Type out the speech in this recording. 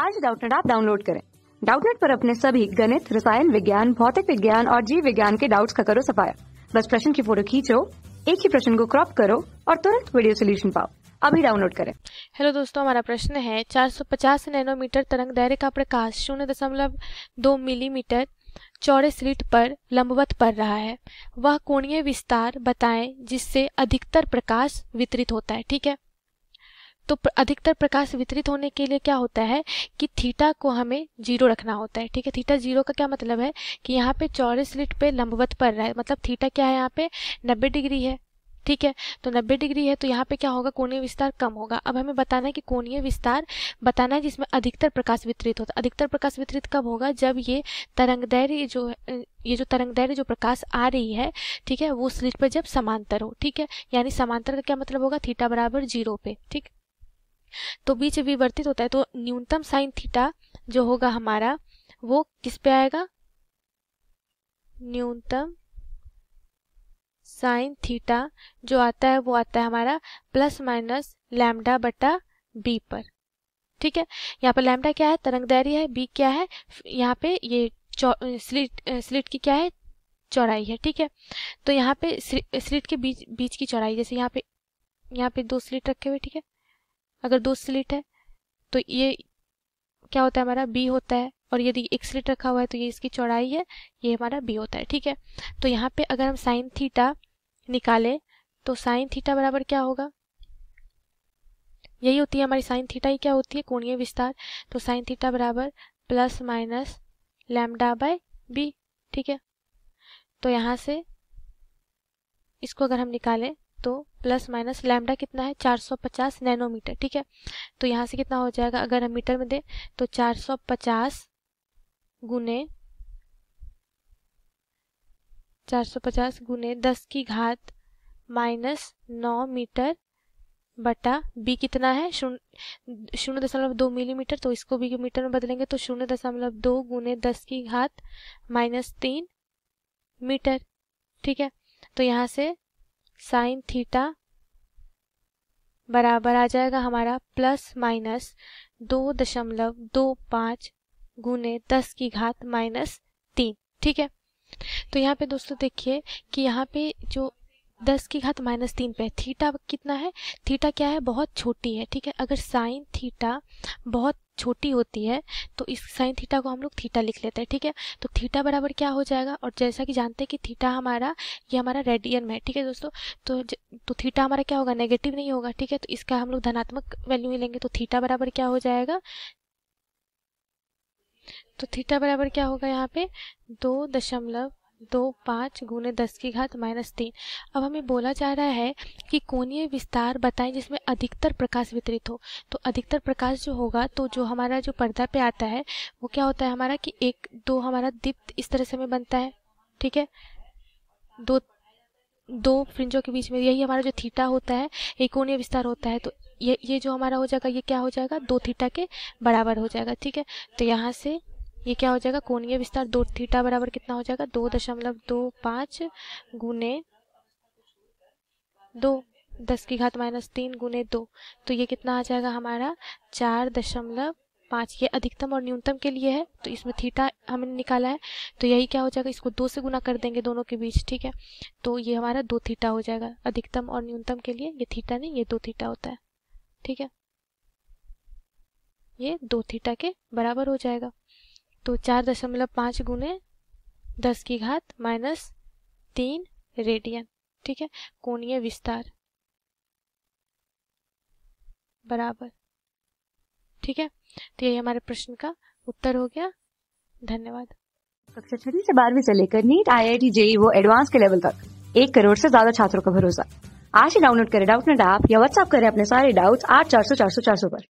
आज डाउटनेट आप डाउनलोड करें डाउटनेट पर अपने सभी गणित रसायन विज्ञान भौतिक विज्ञान और जीव विज्ञान के डाउट्स का करो सफाया बस प्रश्न की फोटो खींचो एक ही प्रश्न को क्रॉप करो और तुरंत वीडियो सोल्यूशन पाओ अभी डाउनलोड करें हेलो दोस्तों हमारा प्रश्न है 450 नैनोमीटर तरंग दैर्य का प्रकाश शून्य दशमलव दो मिलीमीटर चौड़े स्लिट पर लंबवत पड़ रहा है वह कोणीय विस्तार बताएं जिससे अधिकतर प्रकाश वितरित होता है ठीक है तो अधिकतर प्रकाश वितरित होने के लिए क्या होता है कि थीटा को हमें जीरो रखना होता है ठीक है थीटा जीरो का क्या मतलब है कि यहाँ पे चौड़े स्लिट पे लंबवत पड़ रहा है मतलब थीटा क्या है यहाँ पे नब्बे डिग्री है ठीक है तो 90 डिग्री है तो यहाँ पे क्या होगा कोणीय विस्तार कम होगा अब हमें बताना है कि कोणीय विस्तार बताना है जिसमें अधिकतर प्रकाश वितरित होता है अधिकतर प्रकाश वितरित कब होगा जब ये तरंग जो ये जो तरंग जो प्रकाश आ रही है ठीक है वो स्लिट पर जब समांतर हो ठीक है यानी समांतर का क्या मतलब होगा थीटा बराबर जीरो पे ठीक तो बीच विवर्तित होता है तो न्यूनतम साइन थीटा जो होगा हमारा वो किस पे आएगा न्यूनतम साइन थीटा जो आता है वो आता है हमारा प्लस माइनस लैमडा बटा बी पर ठीक है यहाँ पर लैमडा क्या है तरंग दैरी है बी क्या है यहाँ पे ये स्लिट स्लिट की क्या है चौड़ाई है ठीक है तो यहाँ पे स्लिट के बीच बीच की चौड़ाई जैसे यहाँ पे यहाँ पे दो स्लिट रखे हुए ठीक है अगर दो स्लिट है तो ये क्या होता है हमारा बी होता है और यदि एक स्लिट रखा हुआ है तो ये इसकी चौड़ाई है ये हमारा बी होता है ठीक है तो यहाँ पे अगर हम साइन थीटा निकालें तो साइन थीटा बराबर क्या होगा यही होती है हमारी साइन थीटा ही क्या होती है कोणीय विस्तार तो साइन थीटा बराबर plus minus lambda by B ठीक है तो यहाँ से इसको अगर हम निकालें तो प्लस माइनस लैमडा कितना है 450 नैनोमीटर ठीक है तो यहाँ से कितना हो जाएगा अगर हम मीटर में दें तो 450 सौ पचास गुने चार गुने 10 की घात माइनस नौ मीटर बटा बी कितना है शून्य शून्य दशमलव दो मिलीमीटर तो इसको भी मीटर में बदलेंगे तो शून्य दशमलव दो गुने दस की घात माइनस तीन मीटर ठीक है तो यहाँ से साइन थीटा बराबर आ जाएगा हमारा प्लस माइनस दो दशमलव दो पाँच गुने दस की घात माइनस तीन ठीक है तो यहाँ पे दोस्तों देखिए कि यहाँ पे जो दस की घात माइनस तीन पे थीटा कितना है थीटा क्या है बहुत छोटी है ठीक है अगर साइन थीटा बहुत छोटी होती है तो इस साइन थीटा को हम लोग थीटा लिख लेते हैं ठीक है तो थीटा बराबर क्या हो जाएगा और जैसा कि जानते हैं कि थीटा हमारा ये हमारा रेडियन में है ठीक है दोस्तों तो ज, तो थीटा हमारा क्या होगा नेगेटिव नहीं होगा ठीक है तो इसका हम लोग धनात्मक वैल्यू ही लेंगे तो थीटा बराबर क्या हो जाएगा तो थीटा बराबर क्या होगा यहाँ पे दो दशमलव दो पाँच गुने दस की घात माइनस तीन अब हमें बोला जा रहा है कि कोणीय विस्तार बताएं जिसमें अधिकतर प्रकाश वितरित हो तो अधिकतर प्रकाश जो होगा तो जो हमारा जो पर्दा पे आता है वो क्या होता है हमारा कि एक दो हमारा दीप्त इस तरह से हमें बनता है ठीक है दो दो फ्रिंजों के बीच में यही हमारा जो थीटा होता है ये कोणीय विस्तार होता है तो ये ये जो हमारा हो जाएगा ये क्या हो जाएगा दो थीटा के बराबर हो जाएगा ठीक है तो यहाँ से ये क्या हो जाएगा कोणीय विस्तार दो थीटा बराबर कितना हो जाएगा दो दशमलव दो पाँच गुने दो दस की घात माइनस तीन गुने दो तो ये कितना आ जाएगा हमारा चार दशमलव पाँच ये अधिकतम और न्यूनतम के लिए है तो इसमें थीटा हमने निकाला है तो यही क्या हो जाएगा इसको दो से गुना कर देंगे दोनों के बीच ठीक है तो ये हमारा दो थीटा हो जाएगा अधिकतम और न्यूनतम के लिए ये थीटा नहीं ये दो थीटा होता है ठीक है ये दो थीटा के बराबर हो जाएगा तो चार दशमलव पाँच गुने दस की घात माइनस तीन रेडियन ठीक है कोणीय विस्तार बराबर ठीक है तो यही हमारे प्रश्न का उत्तर हो गया धन्यवाद कक्षा छठी से बारहवीं से लेकर NEET I I T JEE वो एडवांस के लेवल तक एक करोड़ से ज्यादा छात्रों का भरोसा आज ही डाउनलोड करें डाउट नेट ऐप या व्हाट्सएप करें अपने सारे डाउट्स आठ चार सौ चार सौ चार सौ पर